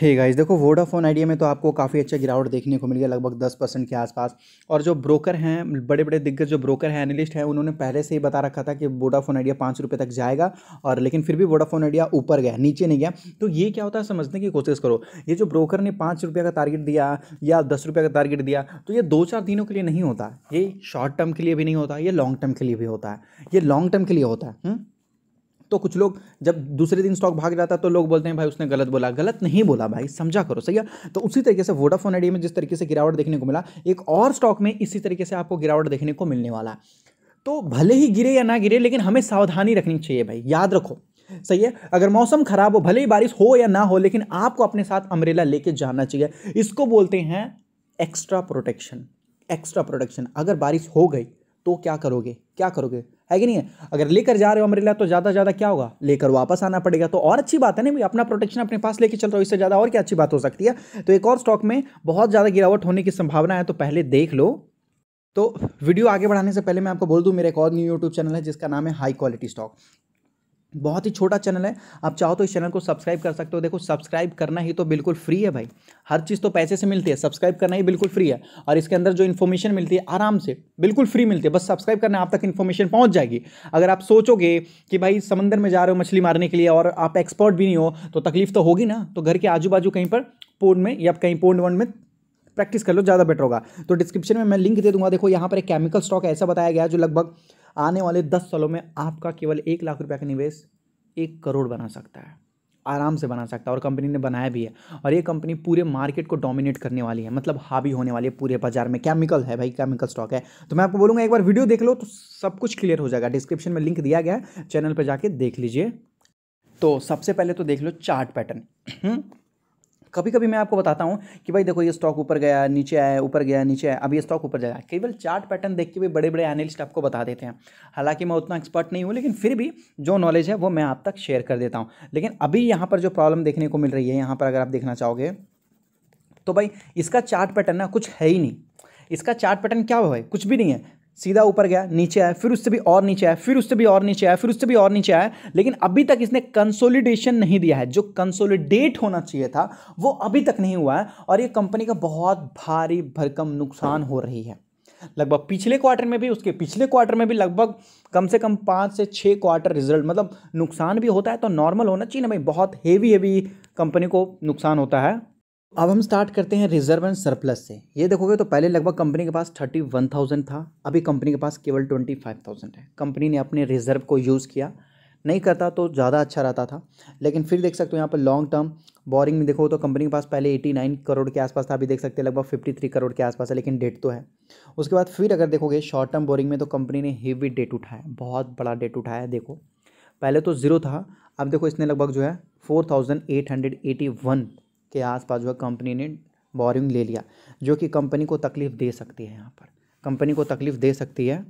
हे guys देखो Vodafone Idea में तो आपको काफ़ी अच्छा गिरावट देखने को मिल गया लगभग दस परसेंट के आसपास और जो ब्रोकर हैं बड़े बड़े दिग्गज जो ब्रोकर हैं एनालिस्ट हैं उन्होंने पहले से ही बता रखा था कि वोडाफोन आइडिया पाँच रुपये तक जाएगा और लेकिन फिर भी वोडाफोन आइडिया ऊपर गया नीचे नहीं गया तो ये क्या होता है समझने की कोशिश करो ये जो ब्रोकर ने पाँच रुपये का टारगेट दिया या दस रुपये का टारगेट दिया तो ये दो चार दिनों के लिए नहीं होता ये शॉर्ट टर्म के लिए भी नहीं होता ये लॉन्ग टर्म के लिए भी होता है ये लॉन्ग टर्म के लिए होता है हम्म? तो कुछ लोग जब दूसरे दिन स्टॉक भाग जाता है तो लोग बोलते हैं भाई उसने गलत बोला गलत नहीं बोला भाई समझा करो सही है तो उसी तरीके से वोडाफोन आइडिया में जिस तरीके से गिरावट देखने को मिला एक और स्टॉक में इसी तरीके से आपको गिरावट देखने को मिलने वाला तो भले ही गिरे या ना गिरे लेकिन हमें सावधानी रखनी चाहिए भाई याद रखो सही है अगर मौसम खराब हो भले ही बारिश हो या ना हो लेकिन आपको अपने साथ अमरेला लेके जाना चाहिए इसको बोलते हैं एक्स्ट्रा प्रोटेक्शन एक्स्ट्रा प्रोटेक्शन अगर बारिश हो गई तो क्या करोगे क्या करोगे है कि नहीं है अगर लेकर जा रहे हो अमरीला तो ज़्यादा ज़्यादा क्या होगा लेकर वापस आना पड़ेगा तो और अच्छी बात है ना भाई अपना प्रोटेक्शन अपने पास लेकर चल रहा हो इससे ज़्यादा और क्या अच्छी बात हो सकती है तो एक और स्टॉक में बहुत ज़्यादा गिरावट होने की संभावना है तो पहले देख लो तो वीडियो आगे बढ़ाने से पहले मैं आपको बोल दूँ मेरा एक और न्यू यूट्यूब चैनल है जिसका नाम है हाई क्वालिटी स्टॉक बहुत ही छोटा चैनल है आप चाहो तो इस चैनल को सब्सक्राइब कर सकते हो देखो सब्सक्राइब करना ही तो बिल्कुल फ्री है भाई हर चीज़ तो पैसे से मिलती है सब्सक्राइब करना ही बिल्कुल फ्री है और इसके अंदर जो इन्फॉर्मेशन मिलती है आराम से बिल्कुल फ्री मिलती है बस सब्सक्राइब करना आप तक इन्फॉर्मेशन पहुंच जाएगी अगर आप सोचोगे कि भाई समंदर में जा रहे हो मछली मारने के लिए और आप एक्सपर्ट भी नहीं हो तो तकलीफ तो होगी ना तो घर के आजू बाजू कहीं पर पोर्ड में या कहीं पोर्ड वन में प्रैक्टिस कर लो ज़्यादा बेटर होगा तो डिस्क्रिप्शन में मैं लिंक दे दूंगा देखो यहाँ पर एक केमिकल स्टॉक ऐसा बताया गया जो लगभग आने वाले दस सालों में आपका केवल एक लाख रुपये का निवेश एक करोड़ बना सकता है आराम से बना सकता है और कंपनी ने बनाया भी है और ये कंपनी पूरे मार्केट को डोमिनेट करने वाली है मतलब हावी होने वाली है पूरे बाजार में केमिकल है भाई केमिकल स्टॉक है तो मैं आपको बोलूँगा एक बार वीडियो देख लो तो सब कुछ क्लियर हो जाएगा डिस्क्रिप्शन में लिंक दिया गया है चैनल पर जाके देख लीजिए तो सबसे पहले तो देख लो चार्ट पैटर्न हम्म, कभी कभी मैं आपको बताता हूँ कि भाई देखो ये स्टॉक ऊपर गया नीचे आया ऊपर गया नीचे आया अब ये स्टॉक ऊपर जाएगा केवल चार्ट पैटर्न देख के भी बड़े बड़े एनालिस्ट आपको बता देते हैं हालांकि मैं उतना एक्सपर्ट नहीं हूँ लेकिन फिर भी जो नॉलेज है वो मैं आप तक शेयर कर देता हूँ लेकिन अभी यहाँ पर जो प्रॉब्लम देखने को मिल रही है यहाँ पर अगर आप देखना चाहोगे तो भाई इसका चार्ट पैटर्न ना कुछ है ही नहीं इसका चार्ट पैटर्न क्या हुआ है कुछ भी नहीं है सीधा ऊपर गया नीचे आया फिर उससे भी और नीचे आया फिर उससे भी और नीचे आया फिर उससे भी और नीचे आया लेकिन अभी तक इसने कंसोलिडेशन नहीं दिया है जो कंसोलिडेट होना चाहिए था वो अभी तक नहीं हुआ है और ये कंपनी का बहुत भारी भरकम नुकसान हो रही है लगभग पिछले क्वार्टर में भी उसके पिछले क्वार्टर में भी लगभग कम से कम पाँच से छः क्वार्टर रिजल्ट मतलब नुकसान भी होता है तो नॉर्मल होना चाहिए ना भाई बहुत हेवी हेवी कंपनी को नुकसान होता है अब हम स्टार्ट करते हैं रिजर्व एंड सरप्लस से ये देखोगे तो पहले लगभग कंपनी के पास थर्टी वन थाउजेंड था अभी कंपनी के पास केवल ट्वेंटी फाइव थाउजेंड है कंपनी ने अपने रिजर्व को यूज़ किया नहीं करता तो ज़्यादा अच्छा रहता था लेकिन फिर देख सकते हो यहाँ पर लॉन्ग टर्म बोरिंग में देखो तो कंपनी के पास पहले एटी नाइन करोड़ के आसपास था अभी देख सकते हैं लगभग थ्री करोड़ के आसपास है लेकिन डेट तो है उसके बाद फिर अगर देखोगे शॉर्ट टर्म बोरिंग में तो कंपनी ने हीवी डेट उठाया बहुत बड़ा डेट उठाया देखो पहले तो ज़ीरो था अब देखो इसने लगभग जो है four thousand eight hundred eighty one के आसपास जो है कंपनी ने बोरिंग ले लिया जो कि कंपनी को तकलीफ़ दे सकती है यहाँ पर कंपनी को तकलीफ़ दे सकती है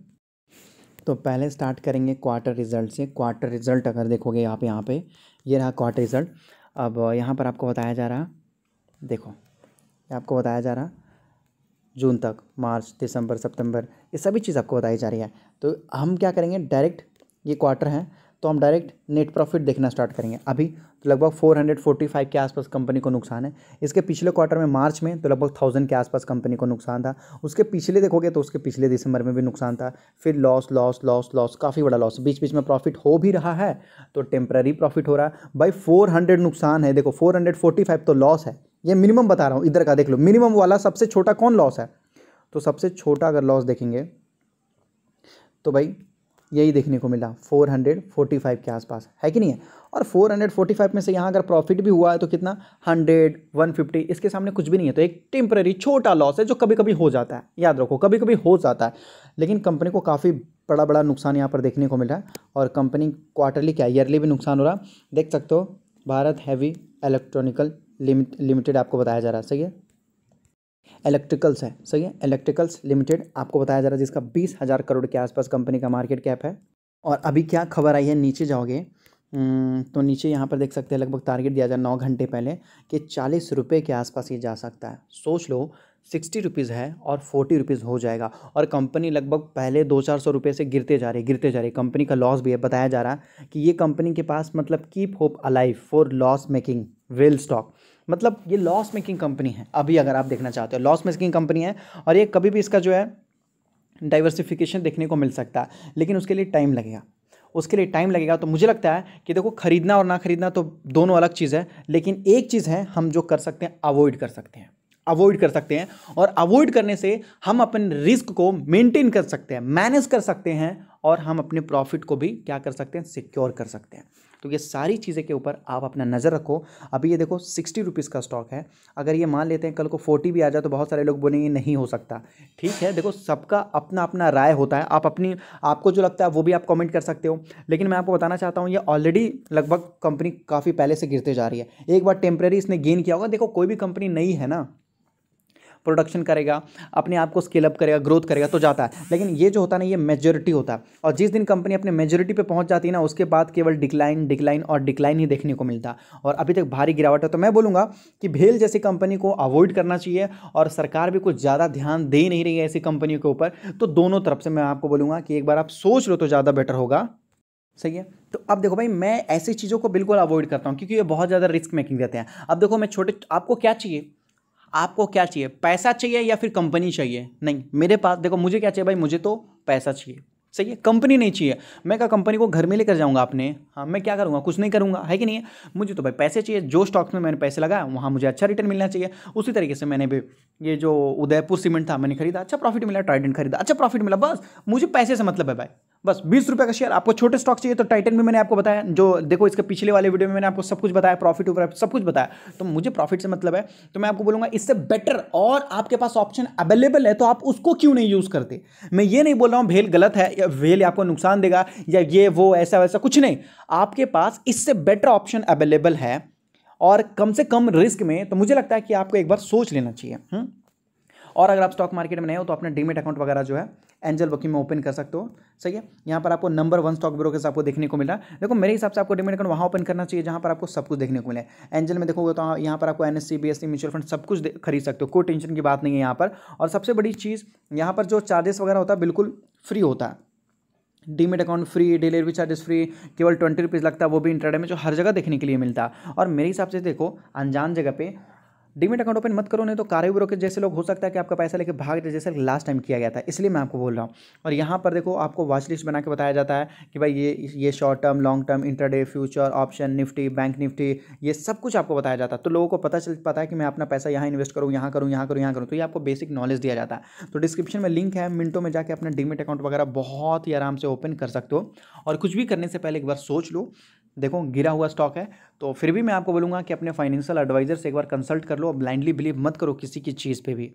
तो पहले स्टार्ट करेंगे क्वार्टर रिजल्ट से क्वार्टर रिजल्ट अगर देखोगे आप यहाँ पे ये रहा क्वार्टर रिजल्ट अब यहाँ पर आपको बताया जा रहा देखो आपको बताया जा रहा जून तक मार्च दिसंबर सितंबर ये सभी चीज़ आपको बताई जा रही है तो हम क्या करेंगे डायरेक्ट ये क्वार्टर हैं तो हम डायरेक्ट नेट प्रॉफिट देखना स्टार्ट करेंगे अभी तो लगभग 445 के आसपास कंपनी को नुकसान है इसके पिछले क्वार्टर में मार्च में तो लगभग थाउजेंड के आसपास कंपनी को नुकसान था उसके पिछले देखोगे तो उसके पिछले दिसंबर में भी नुकसान था फिर लॉस लॉस लॉस लॉस काफ़ी बड़ा लॉस बीच बीच में प्रॉफिट हो भी रहा है तो टेम्प्रेरी प्रॉफिट हो रहा है भाई फोर नुकसान है देखो फोर तो लॉस है ये मिनिमम बता रहा हूँ इधर का देख लो मिनिमम वाला सबसे छोटा कौन लॉस है तो सबसे छोटा अगर लॉस देखेंगे तो भाई यही देखने को मिला 445 के आसपास है कि नहीं है और 445 में से यहाँ अगर प्रॉफिट भी हुआ है तो कितना 100, 150 इसके सामने कुछ भी नहीं है तो एक टेम्प्रेरी छोटा लॉस है जो कभी कभी हो जाता है याद रखो कभी कभी हो जाता है लेकिन कंपनी को काफ़ी बड़ा बड़ा नुकसान यहाँ पर देखने को मिला है और कंपनी क्वार्टरली क्या ईयरली भी नुकसान हो रहा देख सकते हो भारत हैवी इलेक्ट्रॉनिकल लिमिटेड आपको बताया जा रहा है सही है इलेक्ट्रिकल्स है सही है इलेक्ट्रिकल्स लिमिटेड आपको बताया जा रहा है जिसका बीस हज़ार करोड़ के आसपास कंपनी का मार्केट कैप है और अभी क्या खबर आई है नीचे जाओगे हम्म, तो नीचे यहाँ पर देख सकते हैं लगभग टारगेट दिया जा नौ घंटे पहले कि चालीस रुपये के आसपास ये जा सकता है सोच लो सिक्सटी रुपीज़ है और फोर्टी रुपीज़ हो जाएगा और कंपनी लगभग पहले दो चार सौ रुपये से गिरते जा रही गिरते जा रही कंपनी का लॉस भी है बताया जा रहा है कि ये कंपनी के पास मतलब keep hope alive for loss making well stock मतलब ये लॉस मेकिंग कंपनी है अभी अगर आप देखना चाहते हो लॉस मेकिंग कंपनी है और ये कभी भी इसका जो है डाइवर्सिफिकेशन देखने को मिल सकता है लेकिन उसके लिए टाइम लगेगा उसके लिए टाइम लगेगा तो मुझे लगता है कि देखो खरीदना और ना खरीदना तो दोनों अलग चीज़ है लेकिन एक चीज़ है हम जो कर सकते हैं अवॉइड कर सकते हैं अवॉइड कर सकते हैं और अवॉइड करने से हम अपने रिस्क को मेंटेन कर सकते हैं मैनेज कर सकते हैं और हम अपने प्रॉफिट को भी क्या कर सकते हैं सिक्योर कर सकते हैं तो ये सारी चीज़ें के ऊपर आप अपना नज़र रखो अभी ये देखो सिक्सटी रुपीज़ का स्टॉक है अगर ये मान लेते हैं कल को फोर्टी भी आ जाए तो बहुत सारे लोग बोलेंगे नहीं हो सकता ठीक है देखो सबका अपना अपना राय होता है आप अपनी आपको जो लगता है वो भी आप कॉमेंट कर सकते हो लेकिन मैं आपको बताना चाहता हूँ ये ऑलरेडी लगभग कंपनी काफ़ी पहले से गिरते जा रही है एक बार टेम्प्रेरी इसने गेन किया होगा देखो कोई भी कंपनी नई है ना प्रोडक्शन करेगा अपने आप को स्केल अप करेगा ग्रोथ करेगा तो जाता है लेकिन ये जो होता है ना ये मेजोरिटी होता है और जिस दिन कंपनी अपने मेजोरिटी पर पहुँच जाती है ना उसके बाद केवल डिक्लाइन डिक्लाइन और डिक्लाइन ही देखने को मिलता और अभी तक भारी गिरावट है तो मैं बोलूँगा कि भेल जैसी कंपनी को अवॉइड करना चाहिए और सरकार भी कुछ ज़्यादा ध्यान दे नहीं रही है ऐसी कंपनियों के ऊपर तो दोनों तरफ से मैं आपको बोलूँगा कि एक बार आप सोच लो तो ज़्यादा बेटर होगा सही है तो अब देखो भाई मैं ऐसी चीज़ों को बिल्कुल अवॉइड करता हूँ क्योंकि ये बहुत ज़्यादा रिस्क मेकिंग देते हैं अब देखो मैं छोटे आपको क्या चाहिए आपको क्या चाहिए पैसा चाहिए या फिर कंपनी चाहिए नहीं मेरे पास देखो मुझे क्या चाहिए भाई मुझे तो पैसा चाहिए सही है कंपनी नहीं चाहिए मैं क्या कंपनी को घर में लेकर जाऊंगा आपने हाँ मैं क्या करूँगा कुछ नहीं करूँगा है कि नहीं है मुझे तो भाई पैसे चाहिए जो स्टॉक्स में मैंने पैसे लगाया वहाँ मुझे अच्छा रिटर्न मिलना चाहिए उसी तरीके से मैंने भी ये जो उदयपुर सीमेंट था मैंने खरीदा अच्छा प्रॉफिट मिला ट्राइडेंट खरीदा अच्छा प्रॉफिट मिला बस मुझे पैसे से मतलब है भाई बस बीस रुपये का शेयर आपको छोटे स्टॉक चाहिए तो टाइटन भी मैंने आपको बताया जो देखो इसके पिछले वाले वीडियो में मैंने आपको सब कुछ बताया प्रॉफिट ऊपर सब कुछ बताया तो मुझे प्रॉफिट से मतलब है तो मैं आपको बोलूँगा इससे बेटर और आपके पास ऑप्शन अवेलेबल है तो आप उसको क्यों नहीं यूज़ करते मैं ये नहीं बोल रहा हूँ भेल गलत है या भेल आपको नुकसान देगा या ये वो ऐसा वैसा कुछ नहीं आपके पास इससे बेटर ऑप्शन अवेलेबल है और कम से कम रिस्क में तो मुझे लगता है कि आपको एक बार सोच लेना चाहिए हुँ? हम्म? और अगर आप स्टॉक मार्केट में नहीं हो तो अपने डीमेट अकाउंट वगैरह जो है एंजल बुकिंग में ओपन कर सकते हो सही है यहाँ पर आपको नंबर वन स्टॉक ब्रोकर से आपको देखने को मिला देखो मेरे हिसाब से आपको डीमेट अकाउंट वहाँ ओपन करना चाहिए जहाँ पर आपको सब कुछ देखने को मिले एंजल में देखोगे तो यहाँ पर आपको एन एस म्यूचुअल फंड सब कुछ खरीद सकते हो कोई टेंशन की बात नहीं है यहाँ पर और सबसे बड़ी चीज़ यहाँ पर जो चार्जेस वगैरह होता है बिल्कुल फ्री होता है demat account free delivery charges free केवल ट्वेंटी रुपीज़ लगता है वो भी इंटरडे में जो हर जगह देखने के लिए मिलता है और मेरे हिसाब से देखो अनजान जगह पे डिमिट अकाउंट ओपन मत करो नहीं तो कार्य ब्रो के जैसे लोग हो सकता है कि आपका पैसा लेके भाग जाए जैसे लास्ट टाइम किया गया था इसलिए मैं आपको बोल रहा हूँ और यहाँ पर देखो आपको वॉच लिस्ट बना के बताया जाता है कि भाई ये ये short term long term intraday future option Nifty Bank Nifty ये सब कुछ आपको बताया जाता है तो लोगों को पता चल पता है कि मैं अपना पैसा यहाँ इन्वेस्ट करूँ यहाँ करूँ यहाँ करूँ यहाँ करूँ तो ये आपको बेसिक नॉलेज दिया जाता है तो डिस्क्रिप्शन में लिंक है मिनटों में जाकर अपना डिमिट अकाउंट वगैरह बहुत ही आराम से ओपन कर सकते हो और कुछ भी करने से पहले एक बार सोच लो देखो गिरा हुआ स्टॉक है तो फिर भी मैं आपको बोलूँगा कि अपने फाइनेंशियल एडवाइज़र से एक बार कंसल्ट कर लो ब्लाइंडली बिलीव मत करो किसी की चीज़ पे भी